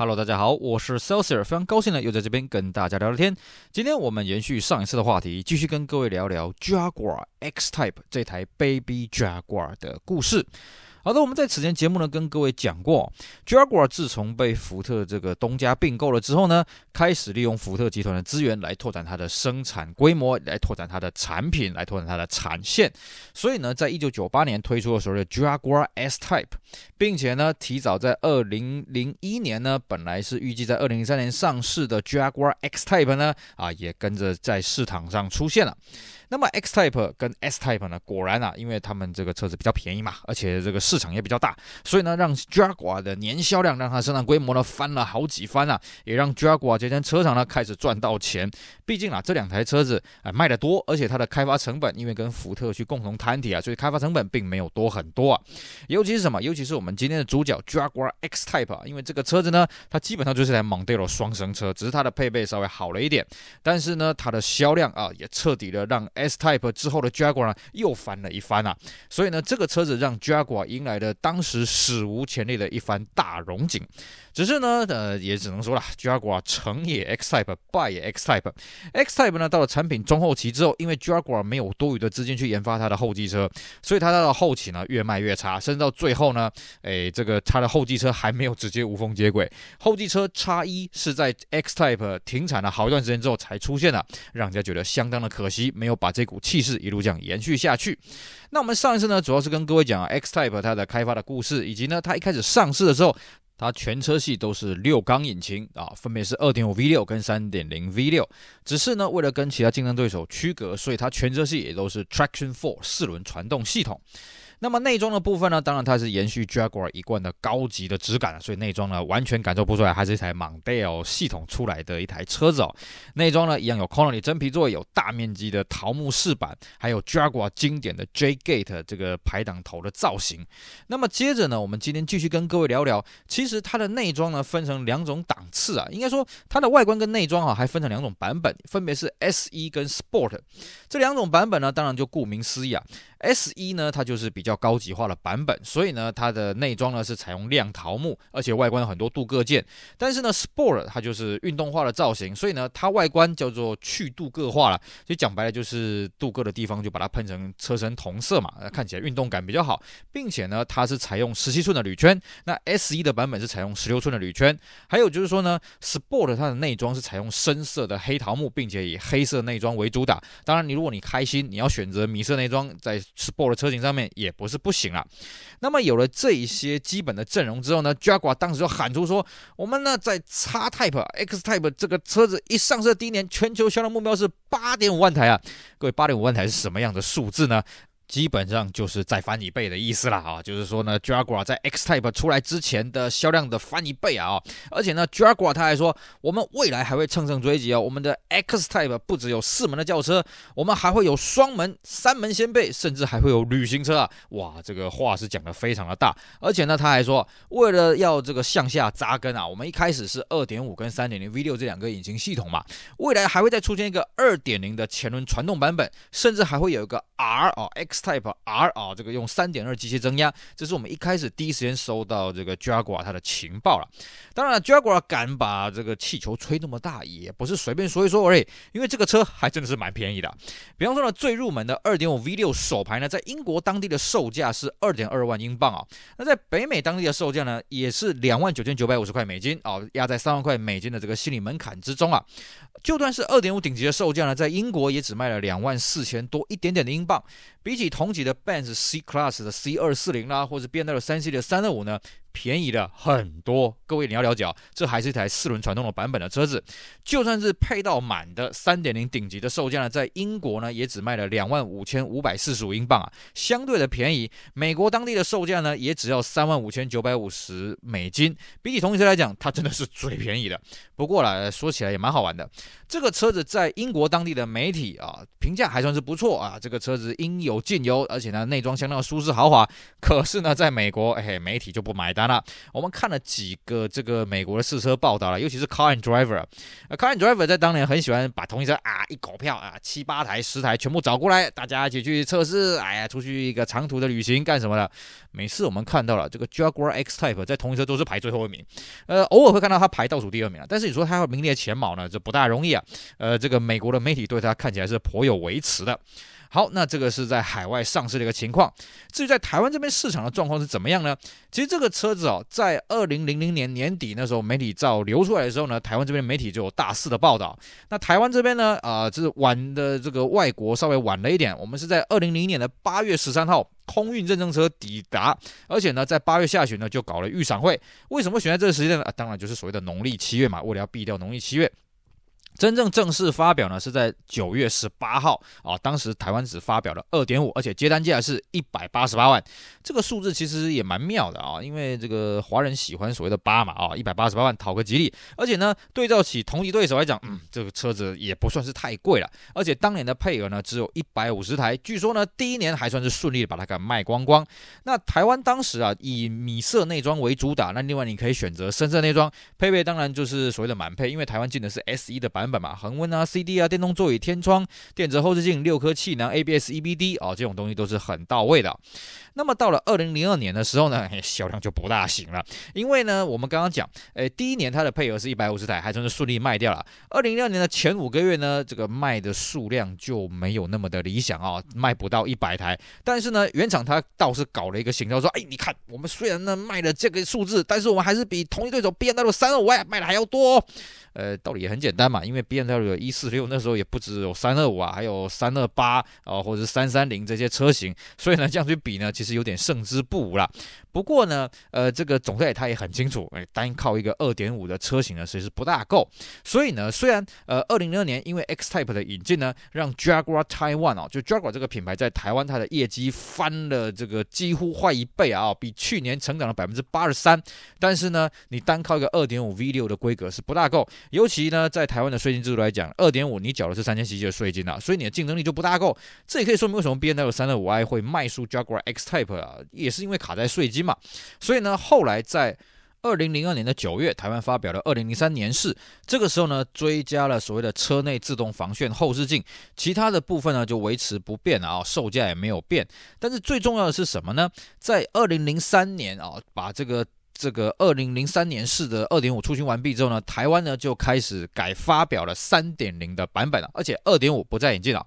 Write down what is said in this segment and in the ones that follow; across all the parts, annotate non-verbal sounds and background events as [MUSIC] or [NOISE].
Hello，大家好，我是 Celsius，非常高兴呢，又在这边跟大家聊聊天。今天我们延续上一次的话题，继续跟各位聊聊 Jaguar X-Type 这台 Baby Jaguar 的故事。好的，我们在此前节目呢跟各位讲过，Jaguar 自从被福特这个东家并购了之后呢，开始利用福特集团的资源来拓展它的生产规模，来拓展它的产品，来拓展它的产线。所以呢，在一九九八年推出的时候的 Jaguar S Type，并且呢，提早在二零零一年呢，本来是预计在二零零三年上市的 Jaguar X Type 呢，啊，也跟着在市场上出现了。那么 X Type 跟 S Type 呢？果然啊，因为他们这个车子比较便宜嘛，而且这个市场也比较大，所以呢，让 Jaguar 的年销量让它生产规模呢翻了好几番啊，也让 Jaguar 这间车厂呢开始赚到钱。毕竟啊，这两台车子啊卖得多，而且它的开发成本因为跟福特去共同摊底啊，所以开发成本并没有多很多啊。尤其是什么？尤其是我们今天的主角 Jaguar X Type 啊，因为这个车子呢，它基本上就是台蒙迪欧双生车，只是它的配备稍微好了一点，但是呢，它的销量啊也彻底的让。S Type 之后的 Jaguar 呢又翻了一番啊，所以呢，这个车子让 Jaguar 迎来了当时史无前例的一番大融景。只是呢，呃，也只能说了，Jaguar 成也 X Type，败也 X Type。X Type 呢，到了产品中后期之后，因为 Jaguar 没有多余的资金去研发它的后继车，所以它到了后期呢越卖越差，甚至到最后呢，哎，这个它的后继车还没有直接无缝接轨。后继车叉一是在 X Type 停产了好一段时间之后才出现的，让人家觉得相当的可惜，没有把。把这股气势一路这样延续下去。那我们上一次呢，主要是跟各位讲 X Type 它的开发的故事，以及呢它一开始上市的时候，它全车系都是六缸引擎啊，分别是2.5 V6 跟3.0 V6。只是呢为了跟其他竞争对手区隔，所以它全车系也都是 Traction Four 四轮传动系统。那么内装的部分呢，当然它是延续 Jaguar 一贯的高级的质感所以内装呢完全感受不出来，它是一台 Mondeo 系统出来的一台车子哦。内装呢一样有 c o a l i y 真皮座，椅，有大面积的桃木饰板，还有 Jaguar 经典的 J Gate 这个排挡头的造型。那么接着呢，我们今天继续跟各位聊聊，其实它的内装呢分成两种档次啊，应该说它的外观跟内装啊还分成两种版本，分别是 S E 跟 Sport 这两种版本呢，当然就顾名思义啊。S 一呢，它就是比较高级化的版本，所以呢，它的内装呢是采用亮桃木，而且外观有很多镀铬件。但是呢，Sport 它就是运动化的造型，所以呢，它外观叫做去镀铬化了。所以讲白了，就是镀铬的地方就把它喷成车身同色嘛，看起来运动感比较好。并且呢，它是采用十七寸的铝圈，那 S 一的版本是采用十六寸的铝圈。还有就是说呢，Sport 它的内装是采用深色的黑桃木，并且以黑色内装为主打。当然你如果你开心，你要选择米色内装在。Sport 车型上面也不是不行了。那么有了这些基本的阵容之后呢，Jaguar 当时就喊出说：“我们呢在 X Type、X Type 这个车子一上市第一年，全球销量目标是八点五万台啊！各位，八点五万台是什么样的数字呢？”基本上就是再翻一倍的意思了啊，就是说呢，Jaguar 在 X-Type 出来之前的销量的翻一倍啊而且呢，Jaguar 他还说，我们未来还会乘胜追击啊，我们的 X-Type 不只有四门的轿车，我们还会有双门、三门掀背，甚至还会有旅行车啊！哇，这个话是讲的非常的大，而且呢，他还说，为了要这个向下扎根啊，我们一开始是2.5跟3.0 V6 这两个引擎系统嘛，未来还会再出现一个2.0的前轮传动版本，甚至还会有一个 R 哦 X。Type R 啊，这个用三点二机械增压，这是我们一开始第一时间收到这个 Jaguar 它的情报了。当然，Jaguar 敢把这个气球吹那么大，也不是随便说一说而已。因为这个车还真的是蛮便宜的。比方说呢，最入门的二点五 V 六手排呢，在英国当地的售价是二点二万英镑啊。那在北美当地的售价呢，也是两万九千九百五十块美金啊，压在三万块美金的这个心理门槛之中啊。就算是二点五顶级的售价呢，在英国也只卖了两万四千多一点点的英镑，比起。同级的 Benz C-Class 的 C 二四零啦，或者变到了三系的三二五呢？便宜了很多，各位你要了解，这还是一台四轮传动的版本的车子，就算是配到满的3.0顶级的售价呢，在英国呢也只卖了两万五千五百四十五英镑啊，相对的便宜，美国当地的售价呢也只要三万五千九百五十美金，比起同一车来讲，它真的是最便宜的。不过啦，说起来也蛮好玩的，这个车子在英国当地的媒体啊评价还算是不错啊，这个车子应有尽有，而且呢内装相当舒适豪华，可是呢在美国，哎，媒体就不买。当然了，我们看了几个这个美国的试车报道了，尤其是 Car and Driver。呃，Car and Driver 在当年很喜欢把同一车啊一搞票啊七八台十台全部找过来，大家一起去测试。哎呀，出去一个长途的旅行干什么的？每次我们看到了这个 Jaguar X Type 在同一车都是排最后一名，呃，偶尔会看到它排倒数第二名了。但是你说它要名列前茅呢，这不大容易啊。呃，这个美国的媒体对它看起来是颇有维持的。好，那这个是在海外上市的一个情况。至于在台湾这边市场的状况是怎么样呢？其实这个车子啊，在二零零零年年底那时候，媒体照流出来的时候呢，台湾这边媒体就有大肆的报道。那台湾这边呢，啊，就是晚的这个外国稍微晚了一点。我们是在二零零零年的八月十三号空运认证车抵达，而且呢，在八月下旬呢就搞了预赏会。为什么选在这个时间呢？啊，当然就是所谓的农历七月嘛，为了要避掉农历七月。真正正式发表呢，是在九月十八号啊。当时台湾只发表了二点五，而且接单价是一百八十八万，这个数字其实也蛮妙的啊，因为这个华人喜欢所谓的八嘛啊，一百八十八万讨个吉利。而且呢，对照起同一对手来讲，嗯，这个车子也不算是太贵了。而且当年的配额呢，只有一百五十台，据说呢，第一年还算是顺利把它给卖光光。那台湾当时啊，以米色内装为主打，那另外你可以选择深色内装，配备当然就是所谓的满配，因为台湾进的是 S 一的版。本嘛，恒温啊，CD 啊，电动座椅、天窗、电子后视镜、六颗气囊、ABS、EBD 啊，这种东西都是很到位的。那么到了二零零二年的时候呢，[LAUGHS] 销量就不大行了。因为呢，我们刚刚讲，诶，第一年它的配额是一百五十台，还真是顺利卖掉了。二零零二年的前五个月呢，这个卖的数量就没有那么的理想啊，卖不到一百台。但是呢，原厂它倒是搞了一个形象，说，哎，你看，我们虽然呢卖了这个数字，但是我们还是比同一对手 b M W 三二五 i 卖的还要多。呃，道理也很简单嘛，因为。B&W 一四六那时候也不只有三二五啊，还有三二八啊，或者是三三零这些车型，所以呢，这样去比呢，其实有点胜之不武了。不过呢，呃，这个总理他也很清楚，哎，单靠一个二点五的车型呢，其实不大够。所以呢，虽然呃，二零零二年因为 X-Type 的引进呢，让 Jaguar Taiwan 哦，就 Jaguar 这个品牌在台湾它的业绩翻了这个几乎快一倍啊，比去年成长了百分之八十三。但是呢，你单靠一个二点五 V 六的规格是不大够，尤其呢，在台湾的。税金制度来讲，二点五你缴的是三千七的税金啊，所以你的竞争力就不大够。这也可以说明为什么 B N L 三六五 I 会卖出 Jaguar X Type 啊，也是因为卡在税金嘛。所以呢，后来在二零零二年的九月，台湾发表了二零零三年式，这个时候呢，追加了所谓的车内自动防眩后视镜，其他的部分呢就维持不变了啊，售价也没有变。但是最重要的是什么呢？在二零零三年啊，把这个。这个二零零三年式的二点五出新完毕之后呢，台湾呢就开始改发表了三点零的版本了，而且二点五不再引进了。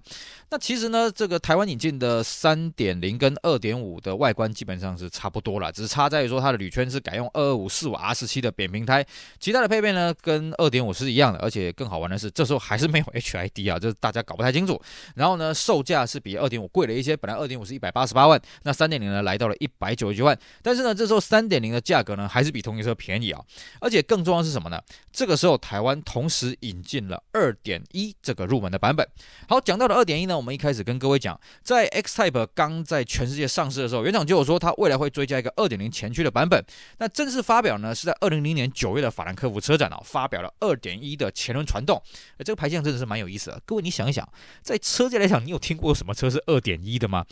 那其实呢，这个台湾引进的三点零跟二点五的外观基本上是差不多了，只是差在于说它的铝圈是改用二二五四五 R 十七的扁平胎，其他的配备呢跟二点五是一样的，而且更好玩的是，这时候还是没有 HID [LAUGHS] 啊，就是大家搞不太清楚。然后呢，售价是比二点五贵了一些，本来二点五是一百八十八万，那三点零呢来到了一百九十九万，但是呢，这时候三点零的价格呢。还是比同级车便宜啊，而且更重要的是什么呢？这个时候台湾同时引进了二点一这个入门的版本。好，讲到了二点一呢，我们一开始跟各位讲，在 X-Type 刚在全世界上市的时候，原厂就有说它未来会追加一个二点零前驱的版本。那正式发表呢，是在二零零年九月的法兰克福车展哦，发表了二点一的前轮传动。这个排量真的是蛮有意思的。各位你想一想，在车界来讲，你有听过什么车是二点一的吗？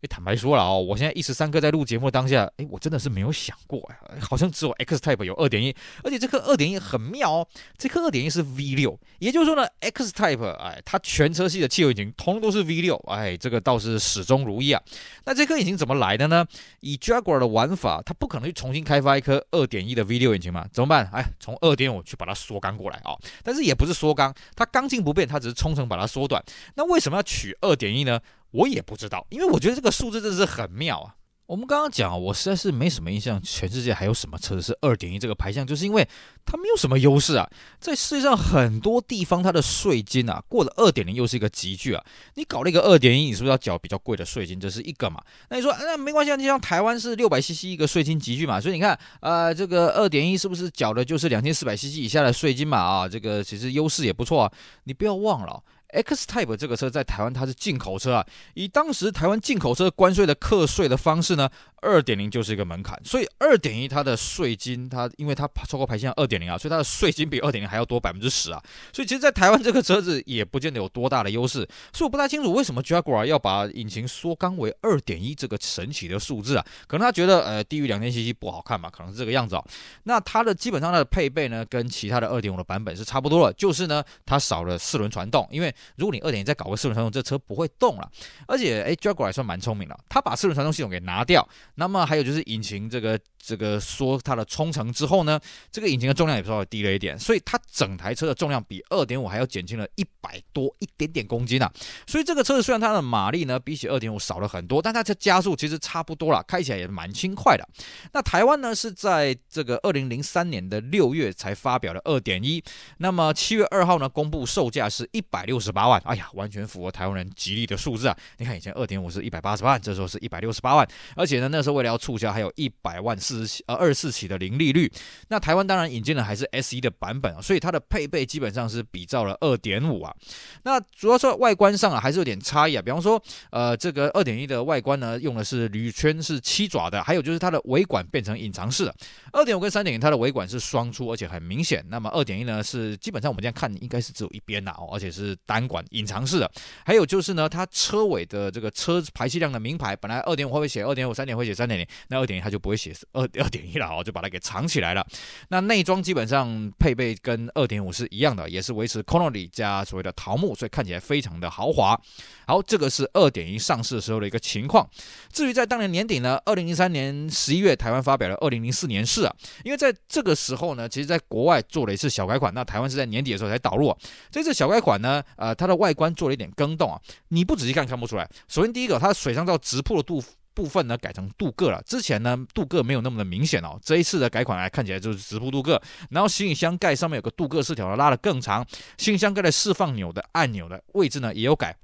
哎，坦白说了哦，我现在一时三刻在录节目当下，哎，我真的是没有想过呀，好。好像只有 X Type 有二点一，而且这颗二点一很妙哦，这颗二点一是 V 六，也就是说呢，X Type 哎，它全车系的汽油引擎通通都是 V 六，哎，这个倒是始终如一啊。那这颗引擎怎么来的呢？以 Jaguar 的玩法，它不可能去重新开发一颗二点一的 V 六引擎嘛？怎么办？哎，从二点五去把它缩缸过来啊，但是也不是缩缸，它缸径不变，它只是冲程把它缩短。那为什么要取二点一呢？我也不知道，因为我觉得这个数字真是很妙啊。我们刚刚讲，我实在是没什么印象，全世界还有什么车是二点一这个排量？就是因为它没有什么优势啊，在世界上很多地方它的税金啊，过了二点零又是一个集聚啊。你搞了一个二点一，你是不是要缴比较贵的税金？这是一个嘛？那你说，那没关系啊，就像台湾是六百 CC 一个税金集聚嘛。所以你看，呃，这个二点一是不是缴的就是两千四百 CC 以下的税金嘛？啊，这个其实优势也不错。啊。你不要忘了。X Type 这个车在台湾它是进口车啊，以当时台湾进口车关税的课税的方式呢，二点零就是一个门槛，所以二点一它的税金它因为它超过排量二点零啊，所以它的税金比二点零还要多百分之十啊，所以其实，在台湾这个车子也不见得有多大的优势，所以我不太清楚为什么 Jaguar 要把引擎缩缸为二点一这个神奇的数字啊，可能他觉得呃低于两千 cc 不好看吧，可能是这个样子哦。那它的基本上它的配备呢，跟其他的二点五的版本是差不多的，就是呢它少了四轮传动，因为如果你二点再搞个四轮传动，这车不会动了。而且，哎，Jeep 也算蛮聪明的，他把四轮传动系统给拿掉。那么还有就是引擎这个这个缩它的冲程之后呢，这个引擎的重量也稍微低了一点，所以它整台车的重量比二点五还要减轻了一百多一点点公斤呢。所以这个车子虽然它的马力呢比起二点五少了很多，但它这加速其实差不多了，开起来也蛮轻快的。那台湾呢是在这个二零零三年的六月才发表了二点一，那么七月二号呢公布售价是一百六十。十八万，哎呀，完全符合台湾人吉利的数字啊！你看以前二点五是一百八十万，这时候是一百六十八万，而且呢，那时候为了要促销，还有一百万四十呃二四起的零利率。那台湾当然引进的还是 S e 的版本啊，所以它的配备基本上是比照了二点五啊。那主要说外观上啊，还是有点差异啊。比方说，呃，这个二点一的外观呢，用的是铝圈是七爪的，还有就是它的尾管变成隐藏式。二点五跟三点零，它的尾管是双出，而且很明显。那么二点一呢，是基本上我们这样看应该是只有一边啊，而且是单。单管隐藏式的，还有就是呢，它车尾的这个车排气量的名牌，本来二点五会写二点五，三点会写三点零，那二点一它就不会写二二点一了啊，就把它给藏起来了。那内装基本上配备跟二点五是一样的，也是维持 c o r o l l 加所谓的桃木，所以看起来非常的豪华。好，这个是二点一上市的时候的一个情况。至于在当年年底呢，二零零三年十一月，台湾发表了二零零四年式啊，因为在这个时候呢，其实在国外做了一次小改款，那台湾是在年底的时候才导入。这次小改款呢，呃。呃，它的外观做了一点更动啊，你不仔细看看不出来。首先第一个，它水上罩直瀑的部部分呢改成镀铬了，之前呢镀铬没有那么的明显哦，这一次的改款来看起来就是直瀑镀铬。然后行李箱盖上面有个镀铬饰条拉的更长，行李箱盖的释放钮的按钮的位置呢也有改。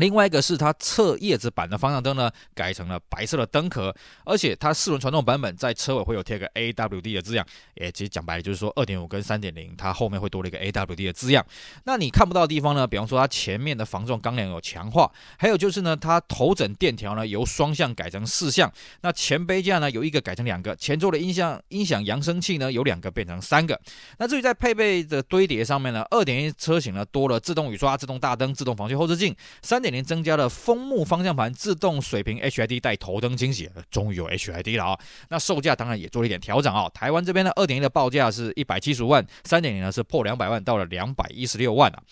另外一个是它侧叶子板的方向灯呢，改成了白色的灯壳，而且它四轮传动版本在车尾会有贴个 A W D 的字样，也其实讲白了就是说二点五跟三点零，它后面会多了一个 A W D 的字样。那你看不到的地方呢，比方说它前面的防撞钢梁有强化，还有就是呢，它头枕垫条呢由双向改成四向，那前杯架呢由一个改成两个，前座的音响音响扬声器呢有两个变成三个。那至于在配备的堆叠上面呢，二点一车型呢多了自动雨刷、自动大灯、自动防眩后视镜，三点。年增加了风幕方向盘、自动水平 HID 带头灯清洗，终于有 HID 了啊！那售价当然也做了一点调整啊。台湾这边的点一的报价是一百七十五万点零呢是破两百万到了两百一十六万啊。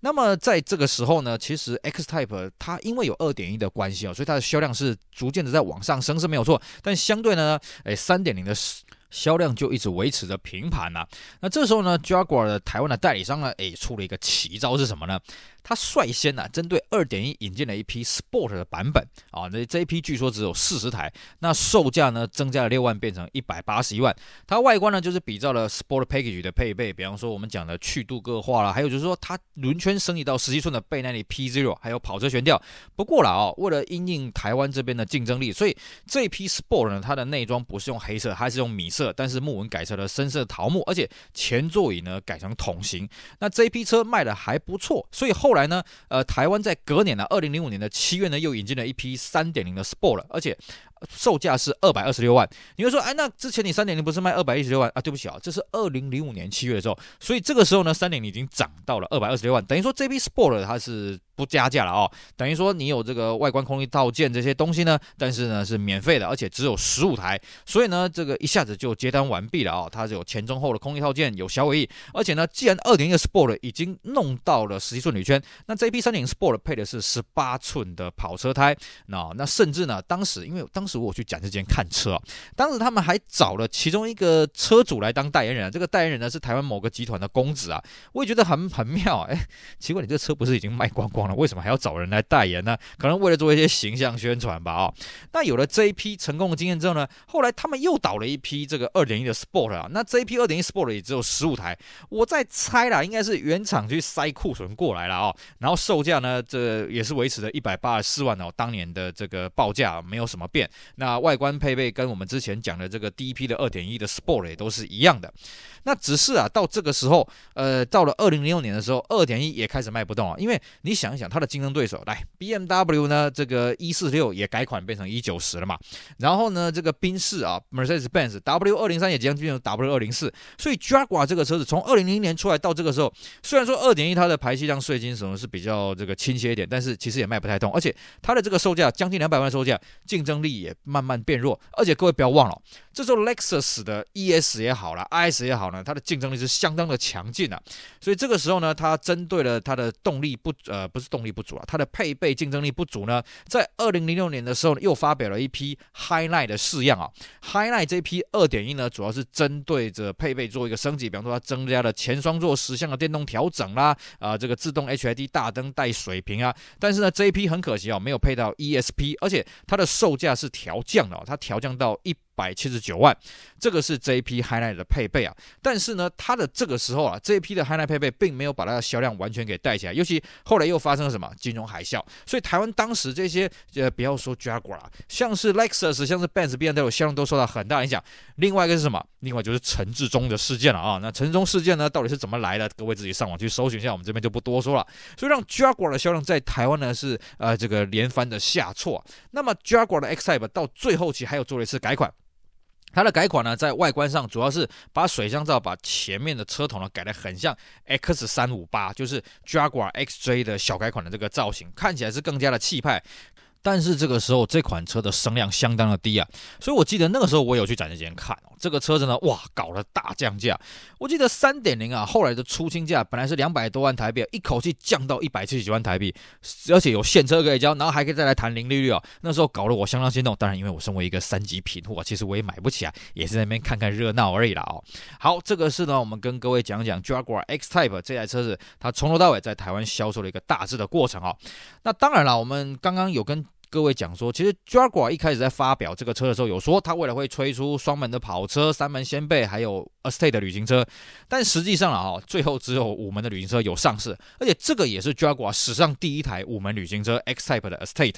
那么在这个时候呢，其实 X Type 它因为有二点一的关系啊，所以它的销量是逐渐的在往上升是没有错，但相对呢，哎点零的销量就一直维持着平盘啊。那这时候呢，Jaguar 的台湾的代理商呢，诶，出了一个奇招是什么呢？它率先呢，针对二点一引进了一批 Sport 的版本啊，那这批据说只有四十台，那售价呢增加了六万，变成一百八十一万。它外观呢就是比照了 Sport Package 的配备，比方说我们讲的去镀铬化啦，还有就是说它轮圈升级到十七寸的倍耐力 P Zero，还有跑车悬吊。不过了哦，为了因应台湾这边的竞争力，所以这一批 Sport 呢，它的内装不是用黑色，它是用米色，但是木纹改成了深色桃木，而且前座椅呢改成桶型。那这一批车卖的还不错，所以后来。来呢，呃，台湾在隔年呢，二零零五年的七月呢，又引进了一批三点零的 Sport 而且。售价是二百二十六万，你会说，哎，那之前你三点零不是卖二百一十六万啊？对不起啊，这是二零零五年七月的时候，所以这个时候呢，三点零已经涨到了二百二十六万，等于说这批 Sport 它是不加价了哦，等于说你有这个外观空气套件这些东西呢，但是呢是免费的，而且只有十五台，所以呢这个一下子就接单完毕了啊，它是有前中后的空气套件，有小尾翼，而且呢既然二点零 Sport 已经弄到了十英寸铝圈，那这批三点零 Sport 配的是十八寸的跑车胎，那那甚至呢当时因为当时我去展示间看车，当时他们还找了其中一个车主来当代言人，这个代言人呢是台湾某个集团的公子啊，我也觉得很很妙啊，哎，奇怪，你这车不是已经卖光光了，为什么还要找人来代言呢？可能为了做一些形象宣传吧啊。那有了这一批成功的经验之后呢，后来他们又倒了一批这个二点一的 Sport 啊，那这一批二点一 Sport 也只有十五台，我在猜啦，应该是原厂去塞库存过来了啊，然后售价呢，这也是维持了一百八十四万哦，当年的这个报价没有什么变。那外观配备跟我们之前讲的这个第一批的二点一的 Sport 也都是一样的，那只是啊到这个时候，呃，到了二零零六年的时候，二点一也开始卖不动啊，因为你想一想，它的竞争对手来，BMW 呢这个一四六也改款变成一九十了嘛，然后呢这个宾士啊 Mercedes-Benz W 二零三也即将进入 W 二零四，所以 j a g u a r 这个车子从二零零年出来到这个时候，虽然说二点一它的排气量税金什么是比较这个倾斜一点，但是其实也卖不太动，而且它的这个售价将近两百万售价，竞争力也。也慢慢变弱，而且各位不要忘了，这时候 Lexus 的 ES 也好了，IS 也好呢，它的竞争力是相当的强劲啊。所以这个时候呢，它针对了它的动力不呃不是动力不足啊，它的配备竞争力不足呢，在2006年的时候又发表了一批 Highline 的试样啊。Highline 这批2.1呢，主要是针对着配备做一个升级，比方说它增加了前双座十项的电动调整啦，啊这个自动 HID 大灯带水平啊。但是呢，这一批很可惜啊，没有配到 ESP，而且它的售价是。调降了，它调降到一。百七十九万，这个是这一批 Highline 的配备啊，但是呢，它的这个时候啊，这一批的 Highline 配备并没有把它的销量完全给带起来，尤其后来又发生了什么金融海啸，所以台湾当时这些呃不要说 Jaguar，像是 Lexus，像是 b e n z b e n t l e 销量都受到很大影响。另外一个是什么？另外就是陈志忠的事件了啊。那陈志忠事件呢，到底是怎么来的？各位自己上网去搜寻一下，我们这边就不多说了。所以让 Jaguar 的销量在台湾呢是呃这个连番的下挫。那么 Jaguar 的 X-Type 到最后期还有做了一次改款。它的改款呢，在外观上主要是把水箱罩、把前面的车头呢改得很像 X 三五八，就是 Jaguar XJ 的小改款的这个造型，看起来是更加的气派。但是这个时候这款车的声量相当的低啊，所以我记得那个时候我有去展示间看哦，这个车子呢，哇搞了大降价，我记得三点零啊，后来的出清价本来是两百多万台币，一口气降到一百七十多万台币，而且有现车可以交，然后还可以再来谈零利率啊。那时候搞得我相当心动，当然因为我身为一个三级品货，啊，其实我也买不起啊，也是在那边看看热闹而已啦哦。好，这个是呢我们跟各位讲讲 Jaguar X-Type 这台车子，它从头到尾在台湾销售的一个大致的过程哦。那当然了，我们刚刚有跟各位讲说，其实 Jaguar 一开始在发表这个车的时候，有说他未来会推出双门的跑车、三门掀背，还有。estate 的旅行车，但实际上了啊，最后只有五门的旅行车有上市，而且这个也是 Jaguar 史上第一台五门旅行车 X Type 的 estate。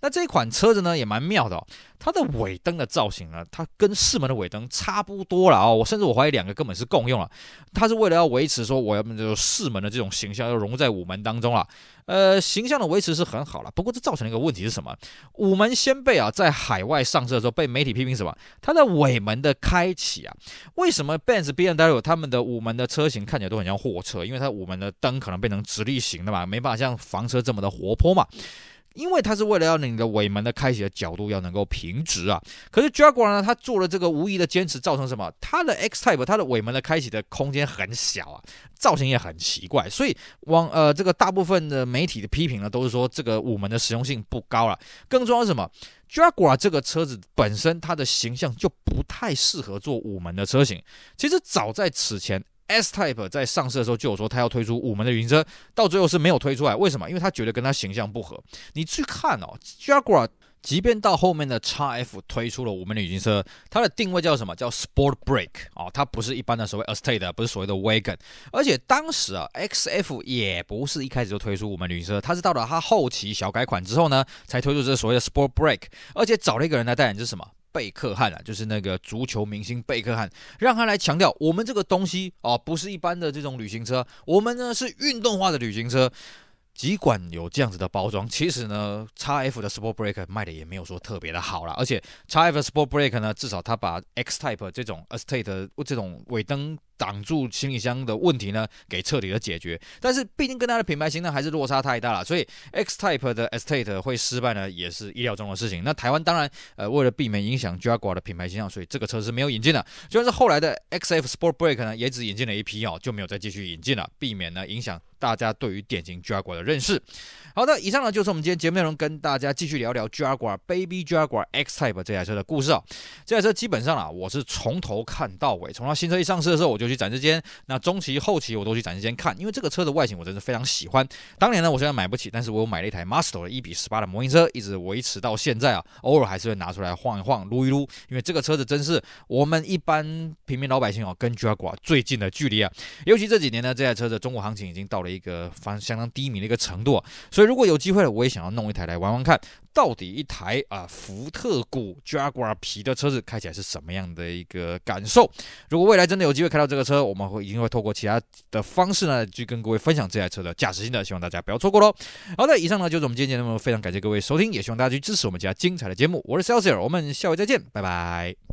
那这款车子呢，也蛮妙的，它的尾灯的造型呢，它跟四门的尾灯差不多了啊。我甚至我怀疑两个根本是共用了，它是为了要维持说我要么就四门的这种形象，要融入在五门当中了。呃，形象的维持是很好了，不过这造成了一个问题是什么？五门先辈啊，在海外上市的时候被媒体批评什么？它的尾门的开启啊，为什么被奔 B 宾 W 他们的五门的车型看起来都很像货车，因为它五门的灯可能变成直立型的嘛，没办法像房车这么的活泼嘛。因为它是为了要你的尾门的开启的角度要能够平直啊，可是 Jaguar 呢，它做了这个无疑的坚持，造成什么？它的 X Type 它的尾门的开启的空间很小啊，造型也很奇怪，所以往呃这个大部分的媒体的批评呢，都是说这个五门的实用性不高了。更重要是什么？Jaguar 这个车子本身它的形象就不太适合做五门的车型。其实早在此前。S Type 在上市的时候就有说，他要推出五门的旅行车，到最后是没有推出来。为什么？因为他觉得跟他形象不合。你去看哦，Jaguar 即便到后面的 X F 推出了五门的旅行车，它的定位叫什么叫 Sport Break 哦，它不是一般的所谓 estate，不是所谓的 wagon。而且当时啊，X F 也不是一开始就推出五门旅行车，它是到了它后期小改款之后呢，才推出这所谓的 Sport Break。而且找了一个人来代言是什么？贝克汉啊，就是那个足球明星贝克汉，让他来强调我们这个东西啊，不是一般的这种旅行车，我们呢是运动化的旅行车。尽管有这样子的包装，其实呢，叉 F 的 Sport Break 卖的也没有说特别的好了。而且叉 F 的 Sport Break 呢，至少它把 X Type 这种 e s t e t 的这种尾灯。挡住行李箱的问题呢，给彻底的解决。但是毕竟跟它的品牌形象还是落差太大了，所以 X Type 的 Estate 会失败呢，也是意料中的事情。那台湾当然，呃，为了避免影响 Jaguar 的品牌形象，所以这个车是没有引进的。就算是后来的 X F s p o r t b r e a k 呢，也只引进了一批哦，就没有再继续引进了，避免呢影响大家对于典型 Jaguar 的认识。好的，以上呢就是我们今天节目内容，跟大家继续聊聊 Jaguar Baby Jaguar X Type 这台车的故事啊。这台车基本上啊，我是从头看到尾，从它新车一上市的时候我就。去展示间，那中期后期我都去展示间看，因为这个车的外形我真是非常喜欢。当年呢，我虽然买不起，但是我有买了一台 m a s t a 的一比十八的模型车，一直维持到现在啊，偶尔还是会拿出来晃一晃、撸一撸，因为这个车子真是我们一般平民老百姓啊，跟 Ghia 最近的距离啊。尤其这几年呢，这台车的中国行情已经到了一个方相当低迷的一个程度，所以如果有机会了，我也想要弄一台来玩玩看。到底一台啊福特古 Jaguar 皮的车子开起来是什么样的一个感受？如果未来真的有机会开到这个车，我们会一定会透过其他的方式呢，去跟各位分享这台车的驾驶心得，希望大家不要错过喽。好，的，以上呢就是我们今天的节目，非常感谢各位收听，也希望大家去支持我们其他精彩的节目。我是 s a s e r 我们下回再见，拜拜。